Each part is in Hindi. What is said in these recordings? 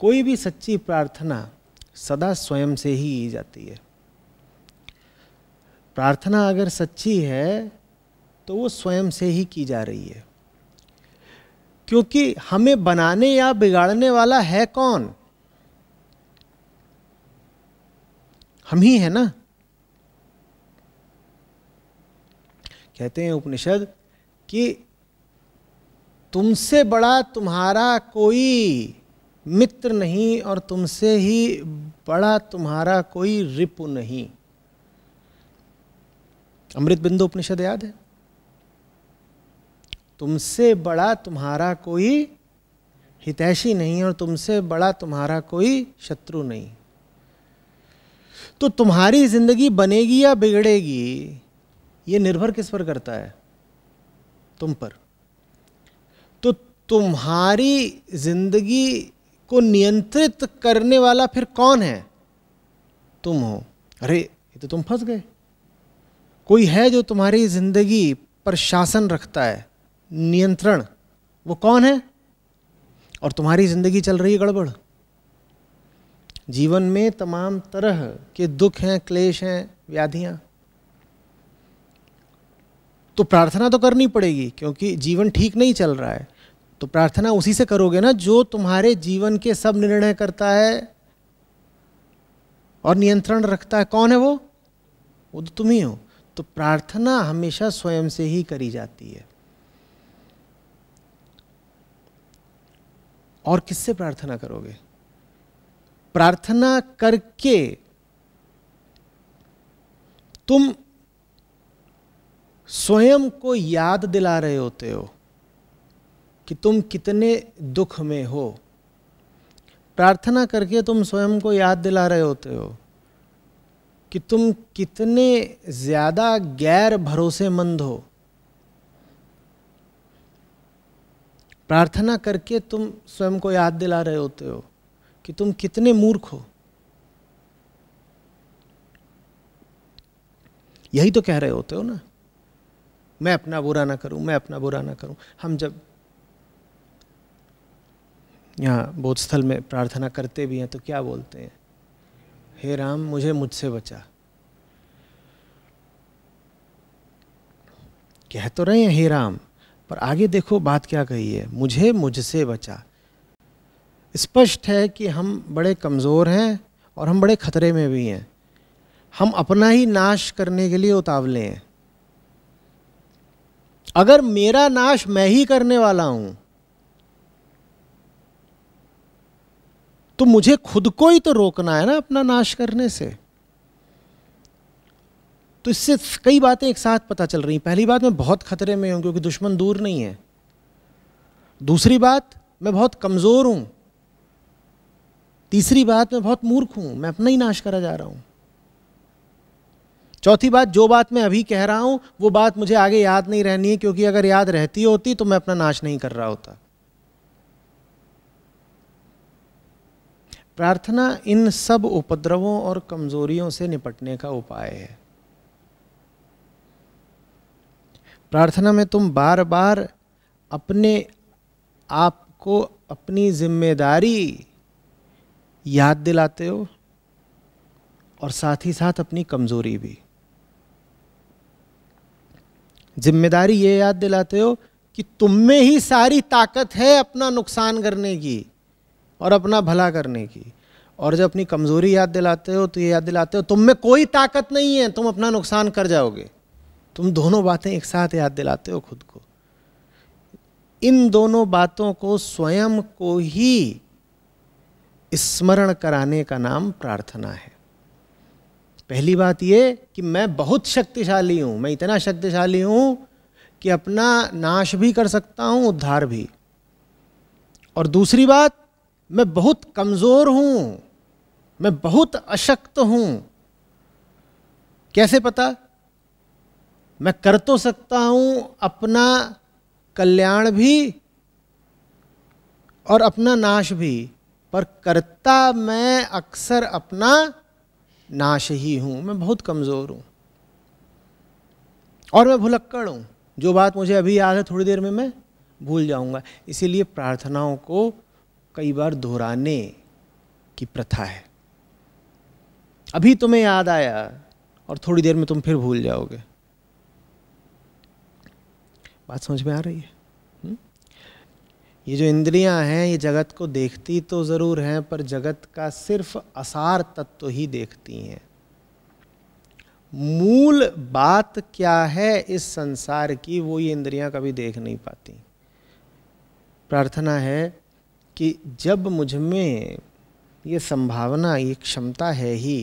कोई भी सच्ची प्रार्थना सदा स्वयं से ही की जाती है प्रार्थना अगर सच्ची है तो वो स्वयं से ही की जा रही है क्योंकि हमें बनाने या बिगाड़ने वाला है कौन हम ही है ना कहते हैं उपनिषद कि तुमसे बड़ा तुम्हारा कोई मित्र नहीं और तुमसे ही बड़ा तुम्हारा कोई रिपु नहीं अमृत बिंदु उपनिषद याद है तुमसे बड़ा तुम्हारा कोई हितैषी नहीं और तुमसे बड़ा तुम्हारा कोई शत्रु नहीं तो तुम्हारी जिंदगी बनेगी या बिगड़ेगी ये निर्भर किस पर करता है तुम पर तो तुम्हारी जिंदगी को नियंत्रित करने वाला फिर कौन है तुम हो अरे ये तो तुम फंस गए कोई है जो तुम्हारी जिंदगी पर शासन रखता है नियंत्रण वो कौन है और तुम्हारी जिंदगी चल रही है गड़बड़ जीवन में तमाम तरह के दुख हैं क्लेश हैं व्याधियां तो प्रार्थना तो करनी पड़ेगी क्योंकि जीवन ठीक नहीं चल रहा है तो प्रार्थना उसी से करोगे ना जो तुम्हारे जीवन के सब निर्णय करता है और नियंत्रण रखता है कौन है वो वो तो तुम ही हो तो प्रार्थना हमेशा स्वयं से ही करी जाती है और किससे प्रार्थना करोगे प्रार्थना करके तुम स्वयं को याद दिला रहे होते हो कि तुम कितने दुख में हो प्रार्थना करके तुम स्वयं को याद दिला रहे होते हो कि तुम कितने ज़्यादा गैर भरोसेमंद हो प्रार्थना करके तुम स्वयं को याद दिला रहे होते हो कि तुम कितने मूर्ख हो यही तो कह रहे होते हो ना मैं अपना बुरा ना करूं मैं अपना बुरा ना करूं हम जब यहाँ बोधस्थल में प्रार्थना करते भी हैं तो क्या बोलते हैं हे राम मुझे मुझसे बचा कह तो रहे हैं हे राम पर आगे देखो बात क्या कही है मुझे मुझसे बचा स्पष्ट है कि हम बड़े कमज़ोर हैं और हम बड़े खतरे में भी हैं हम अपना ही नाश करने के लिए उतावले हैं अगर मेरा नाश मैं ही करने वाला हूँ तो मुझे खुद को ही तो रोकना है ना अपना नाश करने से तो इससे कई बातें एक साथ पता चल रही पहली बात मैं बहुत खतरे में हूं क्योंकि दुश्मन दूर नहीं है दूसरी बात मैं बहुत कमज़ोर हूं तीसरी बात मैं बहुत मूर्ख हूं मैं अपना ही नाश करा जा रहा हूं चौथी बात जो बात मैं अभी कह रहा हूं वो बात मुझे आगे याद नहीं रहनी है क्योंकि अगर याद रहती होती तो मैं अपना नाश नहीं कर रहा होता प्रार्थना इन सब उपद्रवों और कमजोरियों से निपटने का उपाय है प्रार्थना में तुम बार बार अपने आप को अपनी जिम्मेदारी याद दिलाते हो और साथ ही साथ अपनी कमजोरी भी जिम्मेदारी ये याद दिलाते हो कि तुम में ही सारी ताकत है अपना नुकसान करने की और अपना भला करने की और जब अपनी कमज़ोरी याद दिलाते हो तो ये याद दिलाते हो तुम में कोई ताकत नहीं है तुम अपना नुकसान कर जाओगे तुम दोनों बातें एक साथ याद दिलाते हो खुद को इन दोनों बातों को स्वयं को ही स्मरण कराने का नाम प्रार्थना है पहली बात यह कि मैं बहुत शक्तिशाली हूं मैं इतना शक्तिशाली हूं कि अपना नाश भी कर सकता हूं उद्धार भी और दूसरी बात मैं बहुत कमज़ोर हूं मैं बहुत अशक्त हूं कैसे पता मैं कर तो सकता हूँ अपना कल्याण भी और अपना नाश भी पर करता मैं अक्सर अपना नाश ही हूँ मैं बहुत कमज़ोर हूँ और मैं भुलक्कड़ हूँ जो बात मुझे अभी याद है थोड़ी देर में मैं भूल जाऊंगा इसीलिए प्रार्थनाओं को कई बार दोहराने की प्रथा है अभी तुम्हें याद आया और थोड़ी देर में तुम फिर भूल जाओगे बात समझ में आ रही है हम्म? ये जो इंद्रियां हैं ये जगत को देखती तो ज़रूर हैं पर जगत का सिर्फ आसार तत्व ही देखती हैं मूल बात क्या है इस संसार की वो ये इंद्रियां कभी देख नहीं पाती प्रार्थना है कि जब मुझ में ये संभावना ये क्षमता है ही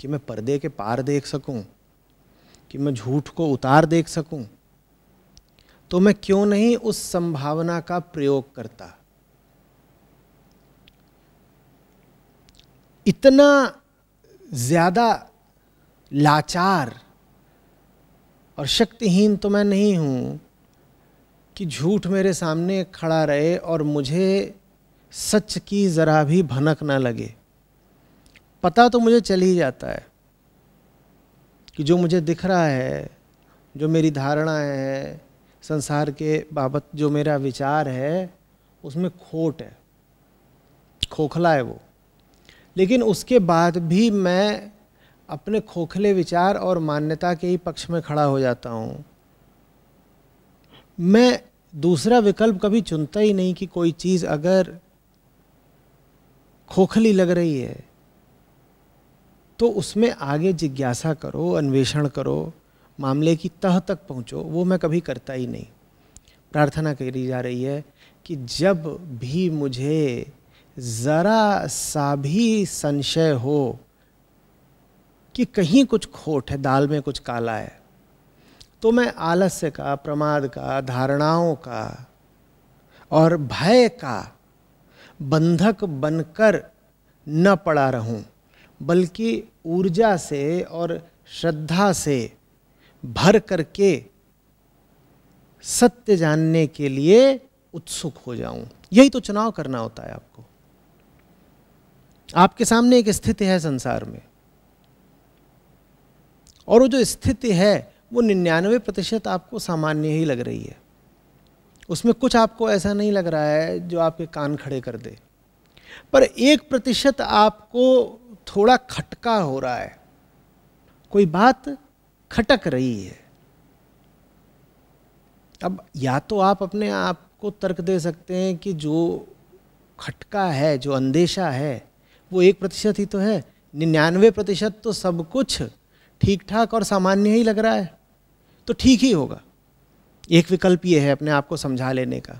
कि मैं पर्दे के पार देख सकूं, कि मैं झूठ को उतार देख सकूं, तो मैं क्यों नहीं उस संभावना का प्रयोग करता इतना ज़्यादा लाचार और शक्तिहीन तो मैं नहीं हूँ कि झूठ मेरे सामने खड़ा रहे और मुझे सच की ज़रा भी भनक ना लगे पता तो मुझे चल ही जाता है कि जो मुझे दिख रहा है जो मेरी धारणा है संसार के बाबत जो मेरा विचार है उसमें खोट है खोखला है वो लेकिन उसके बाद भी मैं अपने खोखले विचार और मान्यता के ही पक्ष में खड़ा हो जाता हूँ मैं दूसरा विकल्प कभी चुनता ही नहीं कि कोई चीज़ अगर खोखली लग रही है तो उसमें आगे जिज्ञासा करो अन्वेषण करो मामले की तह तक पहुंचो वो मैं कभी करता ही नहीं प्रार्थना करी जा रही है कि जब भी मुझे ज़रा सा भी संशय हो कि कहीं कुछ खोट है दाल में कुछ काला है तो मैं आलस्य का प्रमाद का धारणाओं का और भय का बंधक बनकर न पड़ा रहूं बल्कि ऊर्जा से और श्रद्धा से भर करके सत्य जानने के लिए उत्सुक हो जाऊं यही तो चुनाव करना होता है आपको आपके सामने एक स्थिति है संसार में और वो जो स्थिति है वो निन्यानवे प्रतिशत आपको सामान्य ही लग रही है उसमें कुछ आपको ऐसा नहीं लग रहा है जो आपके कान खड़े कर दे पर एक प्रतिशत आपको थोड़ा खटका हो रहा है कोई बात खटक रही है अब या तो आप अपने आप को तर्क दे सकते हैं कि जो खटका है जो अंदेशा है वो एक प्रतिशत ही तो है निन्यानवे प्रतिशत तो सब कुछ ठीक ठाक और सामान्य ही लग रहा है तो ठीक ही होगा एक विकल्प ये है अपने आप को समझा लेने का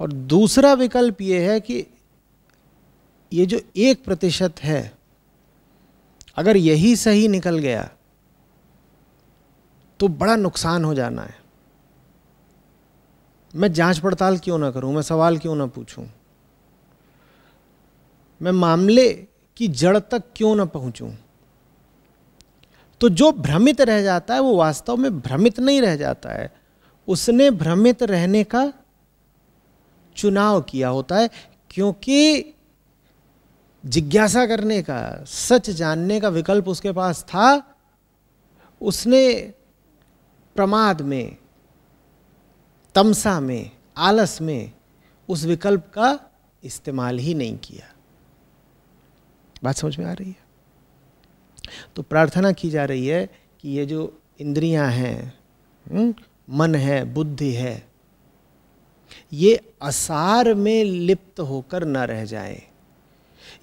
और दूसरा विकल्प ये है कि ये जो एक प्रतिशत है अगर यही सही निकल गया तो बड़ा नुकसान हो जाना है मैं जांच पड़ताल क्यों ना करूं मैं सवाल क्यों ना पूछूं मैं मामले की जड़ तक क्यों ना पहुंचूं तो जो भ्रमित रह जाता है वो वास्तव में भ्रमित नहीं रह जाता है उसने भ्रमित रहने का चुनाव किया होता है क्योंकि जिज्ञासा करने का सच जानने का विकल्प उसके पास था उसने प्रमाद में तमसा में आलस में उस विकल्प का इस्तेमाल ही नहीं किया बात समझ में आ रही है तो प्रार्थना की जा रही है कि ये जो इंद्रियां हैं हम्म, मन है बुद्धि है ये असार में लिप्त होकर न रह जाए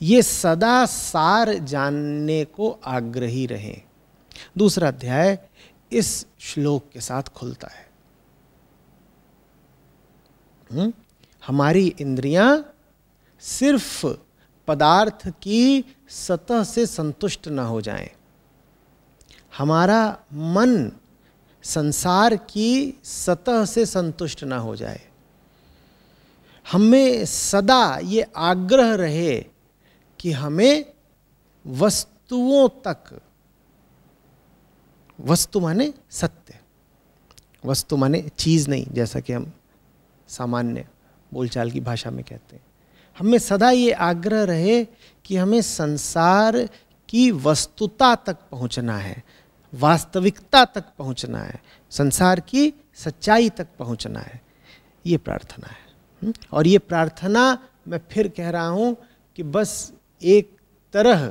ये सदा सार जानने को आग्रही रहे दूसरा अध्याय इस श्लोक के साथ खुलता है हुँ? हम्म, हमारी इंद्रियां सिर्फ पदार्थ की सतह से संतुष्ट ना हो जाएं। हमारा मन संसार की सतह से संतुष्ट ना हो जाए हमें सदा ये आग्रह रहे कि हमें वस्तुओं तक वस्तु माने सत्य वस्तु माने चीज़ नहीं जैसा कि हम सामान्य बोलचाल की भाषा में कहते हैं हमें सदा ये आग्रह रहे कि हमें संसार की वस्तुता तक पहुंचना है वास्तविकता तक पहुंचना है संसार की सच्चाई तक पहुंचना है ये प्रार्थना है हम्म? और ये प्रार्थना मैं फिर कह रहा हूं कि बस एक तरह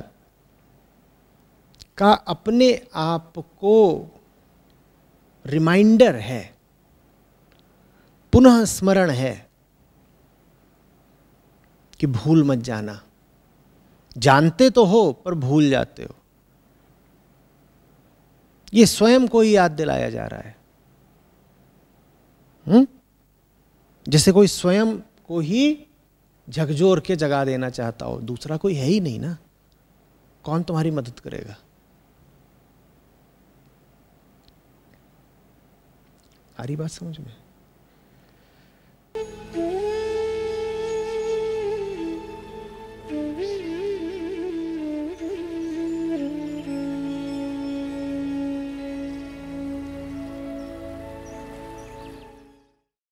का अपने आप को रिमाइंडर है पुनः स्मरण है कि भूल मत जाना जानते तो हो पर भूल जाते हो ये स्वयं को ही याद दिलाया जा रहा है हुँ? हम्म? जैसे कोई स्वयं को ही झकझोर के जगा देना चाहता हो दूसरा कोई है ही नहीं ना कौन तुम्हारी मदद करेगा आ रही बात समझ में